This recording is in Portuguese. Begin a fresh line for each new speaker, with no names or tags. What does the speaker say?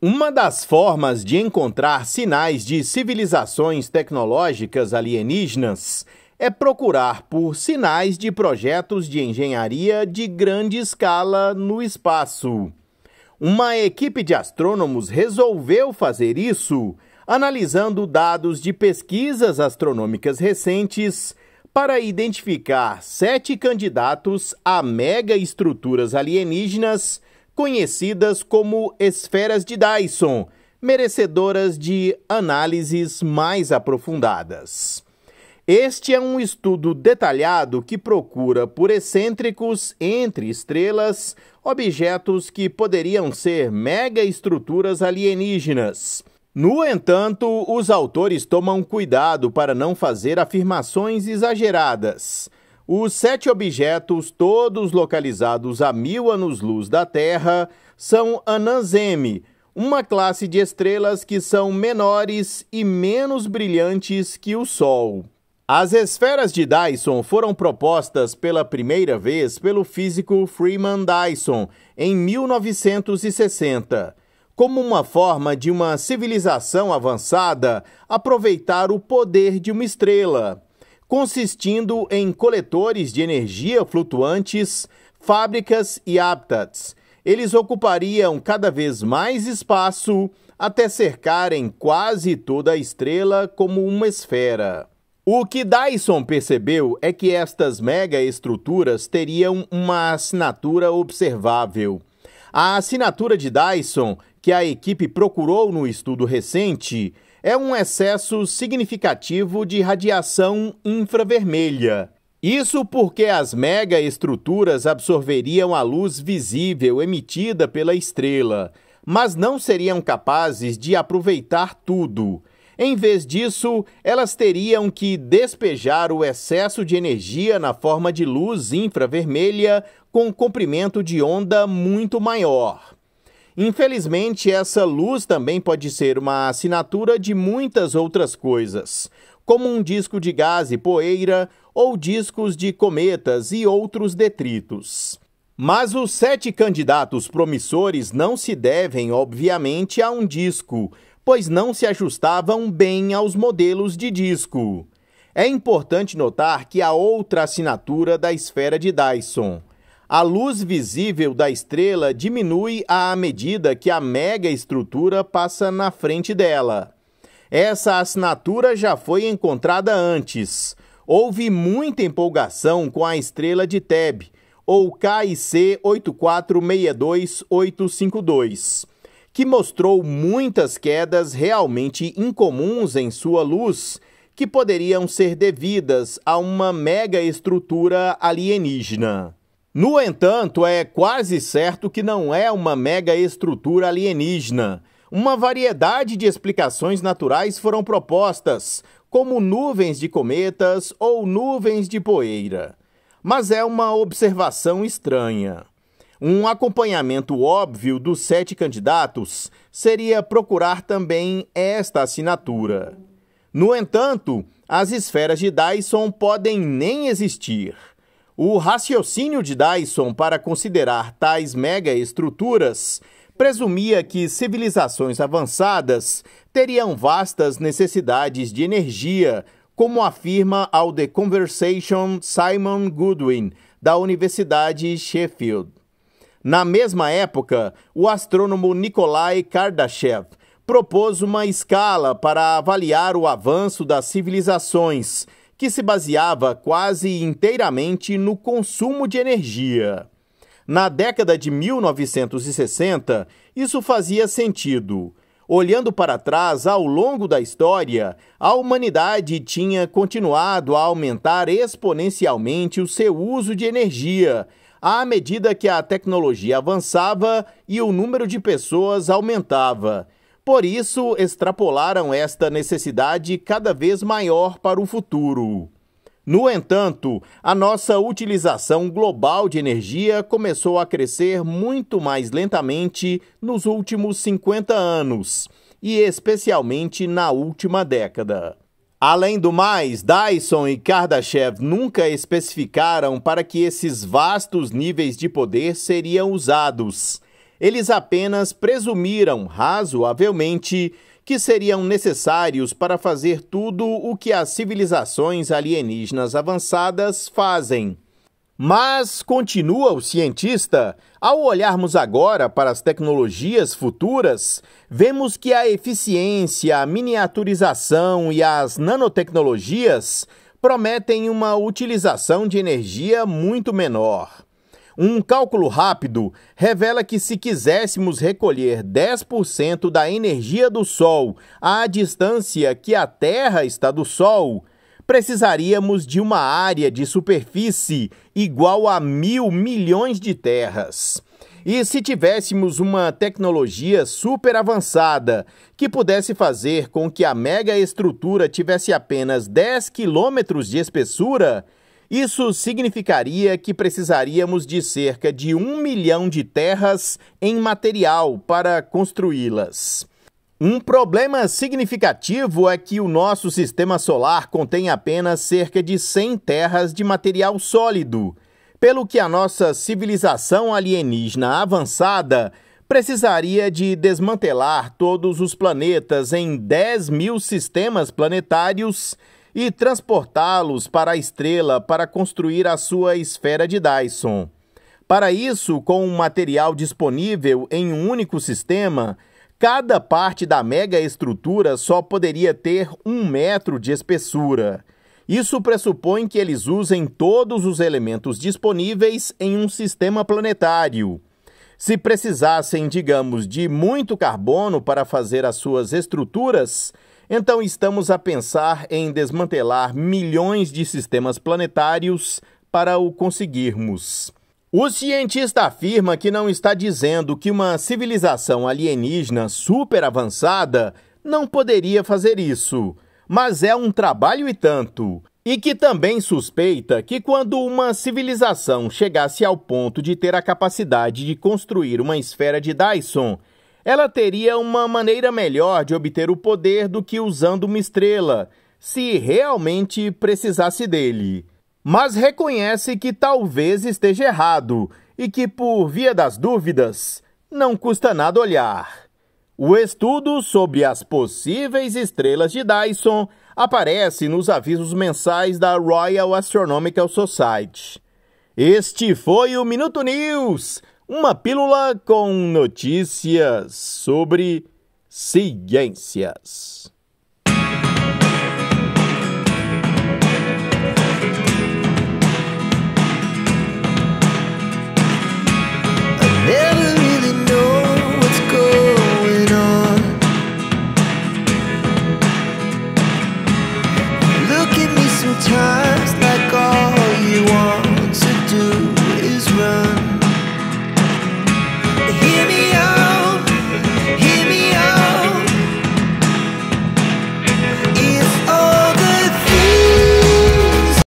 Uma das formas de encontrar sinais de civilizações tecnológicas alienígenas é procurar por sinais de projetos de engenharia de grande escala no espaço. Uma equipe de astrônomos resolveu fazer isso analisando dados de pesquisas astronômicas recentes para identificar sete candidatos a mega estruturas alienígenas conhecidas como esferas de Dyson, merecedoras de análises mais aprofundadas. Este é um estudo detalhado que procura por excêntricos entre estrelas objetos que poderiam ser megaestruturas alienígenas. No entanto, os autores tomam cuidado para não fazer afirmações exageradas. Os sete objetos, todos localizados a mil anos-luz da Terra, são Ananzeme, uma classe de estrelas que são menores e menos brilhantes que o Sol. As esferas de Dyson foram propostas pela primeira vez pelo físico Freeman Dyson em 1960, como uma forma de uma civilização avançada aproveitar o poder de uma estrela consistindo em coletores de energia flutuantes, fábricas e hábitats. Eles ocupariam cada vez mais espaço até cercarem quase toda a estrela como uma esfera. O que Dyson percebeu é que estas megaestruturas teriam uma assinatura observável. A assinatura de Dyson, que a equipe procurou no estudo recente, é um excesso significativo de radiação infravermelha. Isso porque as megaestruturas absorveriam a luz visível emitida pela estrela, mas não seriam capazes de aproveitar tudo. Em vez disso, elas teriam que despejar o excesso de energia na forma de luz infravermelha com comprimento de onda muito maior. Infelizmente, essa luz também pode ser uma assinatura de muitas outras coisas, como um disco de gás e poeira ou discos de cometas e outros detritos. Mas os sete candidatos promissores não se devem, obviamente, a um disco, pois não se ajustavam bem aos modelos de disco. É importante notar que há outra assinatura da esfera de Dyson a luz visível da estrela diminui à medida que a megaestrutura passa na frente dela. Essa assinatura já foi encontrada antes. Houve muita empolgação com a estrela de Teb, ou KIC 8462852, que mostrou muitas quedas realmente incomuns em sua luz, que poderiam ser devidas a uma megaestrutura alienígena. No entanto, é quase certo que não é uma mega estrutura alienígena. Uma variedade de explicações naturais foram propostas, como nuvens de cometas ou nuvens de poeira. Mas é uma observação estranha. Um acompanhamento óbvio dos sete candidatos seria procurar também esta assinatura. No entanto, as esferas de Dyson podem nem existir. O raciocínio de Dyson para considerar tais megaestruturas presumia que civilizações avançadas teriam vastas necessidades de energia, como afirma ao The Conversation Simon Goodwin, da Universidade Sheffield. Na mesma época, o astrônomo Nikolai Kardashev propôs uma escala para avaliar o avanço das civilizações que se baseava quase inteiramente no consumo de energia. Na década de 1960, isso fazia sentido. Olhando para trás, ao longo da história, a humanidade tinha continuado a aumentar exponencialmente o seu uso de energia, à medida que a tecnologia avançava e o número de pessoas aumentava. Por isso, extrapolaram esta necessidade cada vez maior para o futuro. No entanto, a nossa utilização global de energia começou a crescer muito mais lentamente nos últimos 50 anos, e especialmente na última década. Além do mais, Dyson e Kardashev nunca especificaram para que esses vastos níveis de poder seriam usados eles apenas presumiram razoavelmente que seriam necessários para fazer tudo o que as civilizações alienígenas avançadas fazem. Mas, continua o cientista, ao olharmos agora para as tecnologias futuras, vemos que a eficiência, a miniaturização e as nanotecnologias prometem uma utilização de energia muito menor. Um cálculo rápido revela que se quiséssemos recolher 10% da energia do Sol à distância que a Terra está do Sol, precisaríamos de uma área de superfície igual a mil milhões de terras. E se tivéssemos uma tecnologia super avançada que pudesse fazer com que a megaestrutura tivesse apenas 10 quilômetros de espessura, isso significaria que precisaríamos de cerca de um milhão de terras em material para construí-las. Um problema significativo é que o nosso sistema solar contém apenas cerca de 100 terras de material sólido, pelo que a nossa civilização alienígena avançada precisaria de desmantelar todos os planetas em 10 mil sistemas planetários e transportá-los para a estrela para construir a sua esfera de Dyson. Para isso, com um material disponível em um único sistema, cada parte da megaestrutura só poderia ter um metro de espessura. Isso pressupõe que eles usem todos os elementos disponíveis em um sistema planetário se precisassem, digamos, de muito carbono para fazer as suas estruturas, então estamos a pensar em desmantelar milhões de sistemas planetários para o conseguirmos. O cientista afirma que não está dizendo que uma civilização alienígena super avançada não poderia fazer isso, mas é um trabalho e tanto e que também suspeita que quando uma civilização chegasse ao ponto de ter a capacidade de construir uma esfera de Dyson, ela teria uma maneira melhor de obter o poder do que usando uma estrela, se realmente precisasse dele. Mas reconhece que talvez esteja errado e que, por via das dúvidas, não custa nada olhar. O estudo sobre as possíveis estrelas de Dyson aparece nos avisos mensais da Royal Astronomical Society. Este foi o Minuto News, uma pílula com notícias sobre ciências.